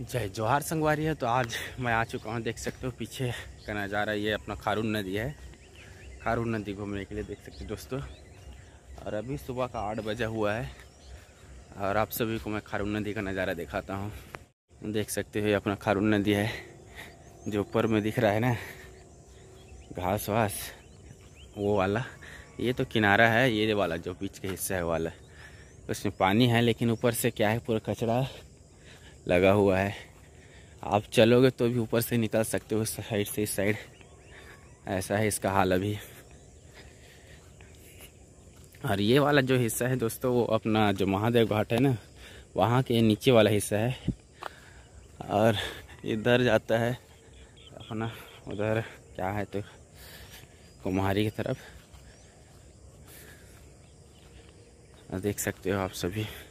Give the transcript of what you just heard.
जय जोहार संगवारी है तो आज मैं आ चुका हूँ देख सकते हो पीछे का नज़ारा ये अपना खारून नदी है खारून नदी घूमने के लिए देख सकते हो दोस्तों और अभी सुबह का आठ बजा हुआ है और आप सभी को मैं खारून नदी का नज़ारा दिखाता हूँ देख सकते हो ये अपना खारून नदी है जो ऊपर में दिख रहा है ना घास वास वो वाला ये तो किनारा है ये वाला जो बीच का हिस्सा है वाला उसमें पानी है लेकिन ऊपर से क्या है पूरा कचरा लगा हुआ है आप चलोगे तो भी ऊपर से निकल सकते हो साइड से इस साइड ऐसा है इसका हाल अभी और ये वाला जो हिस्सा है दोस्तों वो अपना जो महादेव घाट है ना वहाँ के नीचे वाला हिस्सा है और इधर जाता है अपना उधर क्या है तो कुम्हारी की तरफ देख सकते हो आप सभी